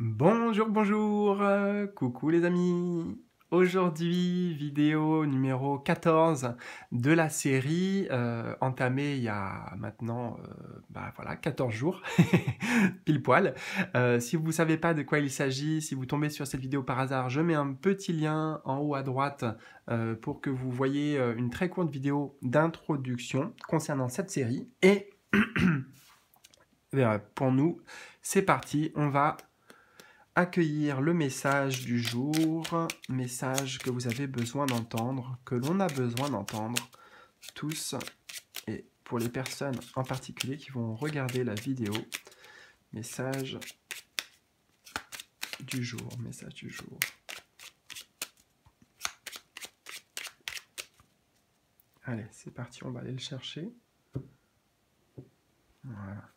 Bonjour, bonjour, euh, coucou les amis Aujourd'hui, vidéo numéro 14 de la série euh, entamée il y a maintenant euh, bah voilà, 14 jours, pile poil. si vous ne savez pas de quoi il s'agit, si vous tombez sur cette vidéo par hasard, je mets un petit lien en haut à droite pour que vous voyez une très courte vidéo d'introduction concernant cette série. Et pour nous, c'est parti, on va accueillir le message du jour, message que vous avez besoin d'entendre, que l'on a besoin d'entendre tous, et pour les personnes en particulier qui vont regarder la vidéo, message du jour, message du jour. Allez, c'est parti, on va aller le chercher. Voilà.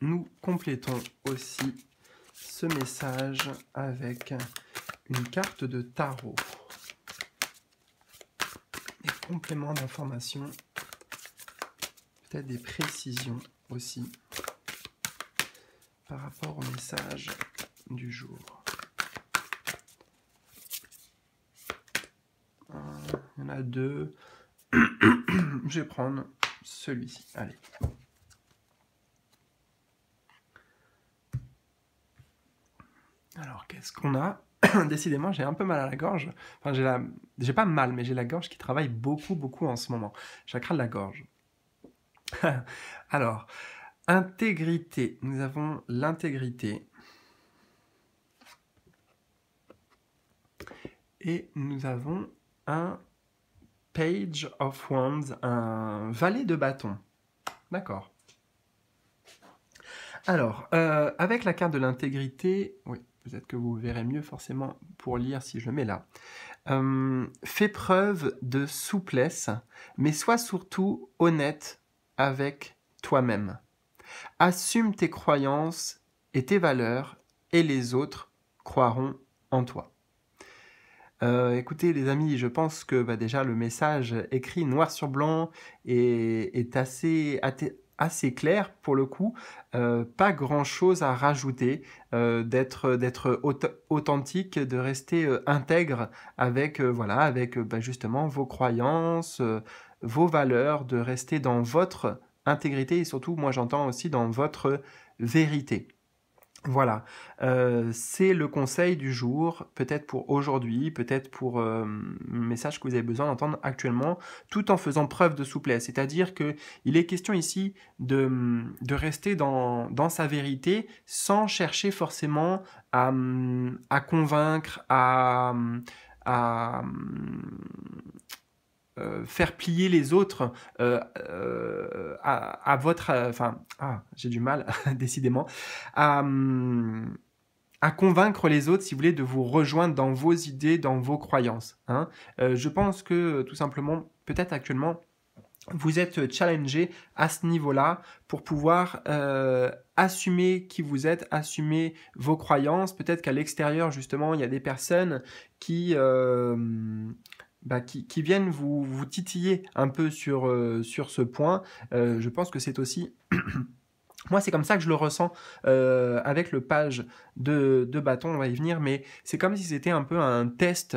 nous complétons aussi ce message avec une carte de tarot. Des compléments d'information, peut-être des précisions aussi par rapport au message du jour. Euh, il y en a deux. Je vais prendre celui-ci. Allez. Alors, qu'est-ce qu'on a Décidément, j'ai un peu mal à la gorge. Enfin, j'ai la... j'ai pas mal, mais j'ai la gorge qui travaille beaucoup, beaucoup en ce moment. Chakra de la gorge. Alors, intégrité. Nous avons l'intégrité. Et nous avons un Page of Wands, un valet de bâton. D'accord. Alors, euh, avec la carte de l'intégrité, oui, peut-être que vous verrez mieux forcément pour lire si je le mets là. Euh, fais preuve de souplesse, mais sois surtout honnête avec toi-même. Assume tes croyances et tes valeurs, et les autres croiront en toi. Euh, écoutez les amis, je pense que bah, déjà le message écrit noir sur blanc est, est assez, assez clair pour le coup, euh, pas grand chose à rajouter, euh, d'être authentique, de rester euh, intègre avec voilà avec bah, justement vos croyances, vos valeurs, de rester dans votre intégrité et surtout moi j'entends aussi dans votre vérité. Voilà, euh, c'est le conseil du jour, peut-être pour aujourd'hui, peut-être pour euh, message que vous avez besoin d'entendre actuellement, tout en faisant preuve de souplesse. C'est-à-dire qu'il est question ici de, de rester dans, dans, sa vérité sans chercher forcément à, à convaincre, à, à euh, faire plier les autres euh, euh, à, votre... Enfin, ah, j'ai du mal, décidément. Hum, à, convaincre les autres, si vous voulez, de vous rejoindre dans vos idées, dans vos croyances. Hein. je pense que, tout simplement, peut-être actuellement, vous êtes challengé à ce niveau-là pour pouvoir assumer qui vous êtes, assumer vos croyances. Peut-être qu'à l'extérieur, justement, il y a des personnes qui... Bah, qui, viennent vous, vous, titiller un peu sur, euh, sur ce point. Euh, je pense que c'est aussi... Moi, c'est comme ça que je le ressens euh, avec le page de, de, bâton, on va y venir, mais c'est comme si c'était un peu un test,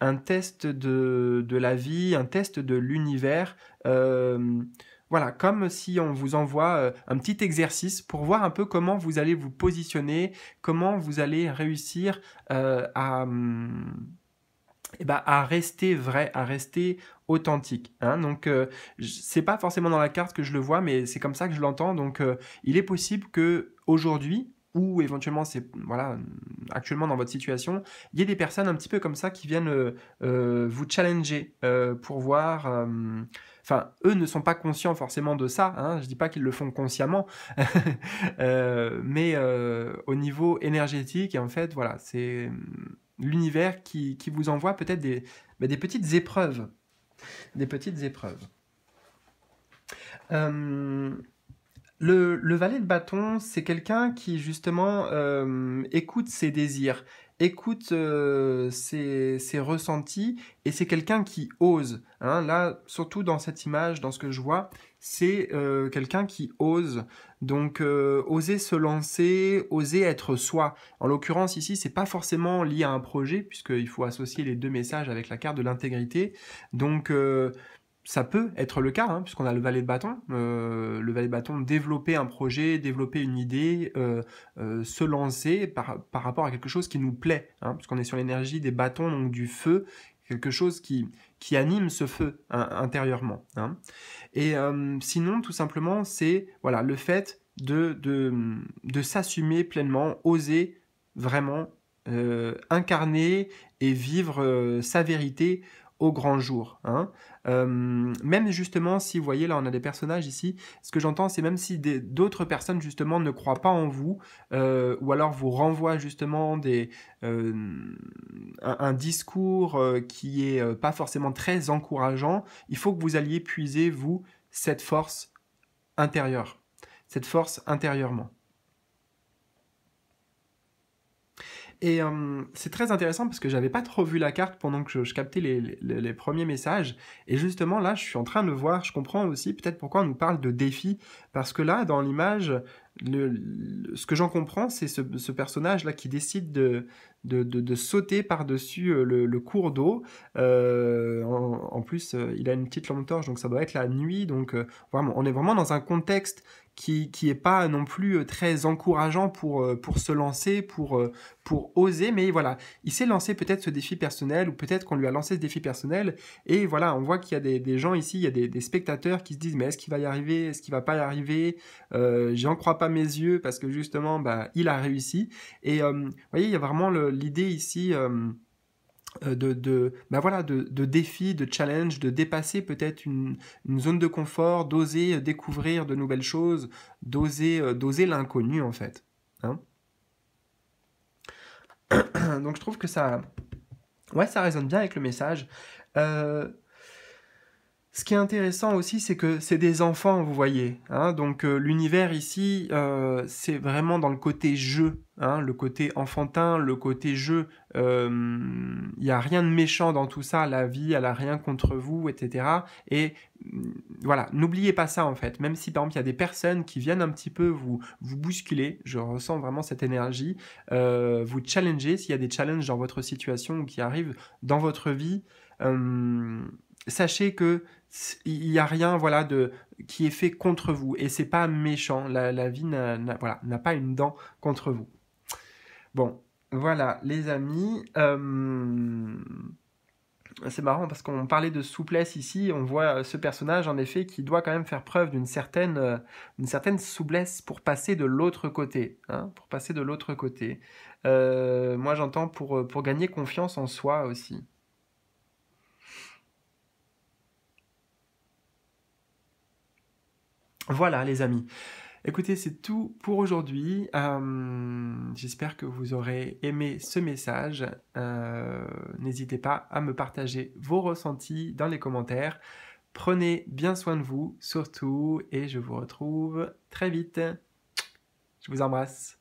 un test de, de la vie, un test de l'univers. Voilà, comme si on vous envoie un petit exercice pour voir un peu comment vous allez vous positionner, comment vous allez réussir à, hum, eh ben, à rester vrai, à rester authentique. Hein. Donc, euh, c'est pas forcément dans la carte que je le vois, mais c'est comme ça que je l'entends. Donc, euh, il est possible que aujourd'hui ou éventuellement c'est voilà actuellement dans votre situation, il y ait des personnes un petit peu comme ça qui viennent euh, vous challenger pour voir. Enfin, eux ne sont pas conscients forcément de ça. Hein. Je dis pas qu'ils le font consciemment, mais au niveau énergétique, en fait, voilà, c'est l'univers qui, vous envoie peut-être des, bah, des petites épreuves. Des petites épreuves. Euh, le, valet de bâton, c'est quelqu'un qui justement euh, écoute ses désirs, écoute euh, ses, ressentis, et c'est quelqu'un qui ose. Hein, là, surtout dans cette image, dans ce que je vois, c'est euh, quelqu'un qui ose. Donc euh, oser se lancer, oser être soi. En l'occurrence ici, c'est pas forcément lié à un projet puisqu'il faut associer les deux messages avec la carte de l'intégrité. Donc euh, ça peut être le cas, hein, puisqu'on a le valet de bâton. le valet de bâton, développer un projet, développer une idée, se lancer par, rapport à quelque chose qui nous plaît, hein, puisqu'on est sur l'énergie des bâtons, donc du feu, quelque chose qui, qui anime ce feu hein, intérieurement. Hein. Et euh, sinon, tout simplement, c'est voilà le fait de, de, de s'assumer pleinement, oser vraiment euh, incarner et vivre euh, sa vérité au grand jour. Hein. Euh, même justement, si vous voyez là, on a des personnages ici, ce que j'entends, c'est même si d'autres personnes justement ne croient pas en vous, euh, ou alors vous renvoient justement des, euh, un, discours qui est pas forcément très encourageant, il faut que vous alliez puiser, vous, cette force intérieure, cette force intérieurement. Et euh, c'est très intéressant parce que j'avais pas trop vu la carte pendant que je, captais les, les, premiers messages. Et justement, là, je suis en train de voir, je comprends aussi peut-être pourquoi on nous parle de défis. Parce que là, dans l'image, ce que j'en comprends, c'est ce, personnage-là qui décide de, de, sauter par-dessus euh, le, cours d'eau. Euh, en, plus, euh, il a une petite lampe torche, donc ça doit être la nuit. Donc on est vraiment dans un contexte qui n'est pas non plus très encourageant pour, pour se lancer, pour, pour oser, mais voilà, il s'est lancé peut-être ce défi personnel, ou peut-être qu'on lui a lancé ce défi personnel, et voilà, on voit qu'il y a des, gens ici, il y a des, spectateurs qui se disent, mais est-ce qu'il va y arriver, est-ce qu'il va pas y arriver, j'en crois pas pas mes yeux parce que justement, bah, il a réussi. Et euh, vous voyez, il y a vraiment l'idée ici. Euh, euh, de, de, bah voilà, de, défis, de challenge, de dépasser peut-être une, zone de confort, d'oser découvrir de nouvelles choses, d'oser, d'oser l'inconnu en fait. Hein. Donc je trouve que ça, ouais, ça résonne bien avec le message. Euh, ce qui est intéressant aussi, c'est que c'est des enfants, vous voyez. Hein. donc euh, l'univers ici, euh, c'est vraiment dans le côté jeu, hein, le côté enfantin, le côté jeu. Euh, il y n'y a rien de méchant dans tout ça. La vie, elle a rien contre vous, etc. Et mm, voilà, n'oubliez pas ça en fait. Même si par exemple il y a des personnes qui viennent un petit peu vous vous bousculer, je ressens vraiment cette énergie, vous challenger s'il y a des challenges dans votre situation ou qui arrivent dans votre vie. Euh, sachez que il n'y a rien voilà de qui est fait contre vous et c'est pas méchant la, la vie n'a, pas une dent contre vous bon voilà les amis euh, c'est marrant parce qu'on parlait de souplesse ici on voit euh, ce personnage en effet qui doit quand même faire preuve d'une certaine euh, une certaine souplesse pour passer de l'autre côté hein, pour passer de l'autre côté moi j'entends pour pour gagner confiance en soi aussi Voilà les amis. Écoutez, c'est tout pour aujourd'hui. Euh, j'espère que vous aurez aimé ce message. Euh, n'hésitez pas à me partager vos ressentis dans les commentaires. Prenez bien soin de vous, surtout, et je vous retrouve très vite. Je vous embrasse.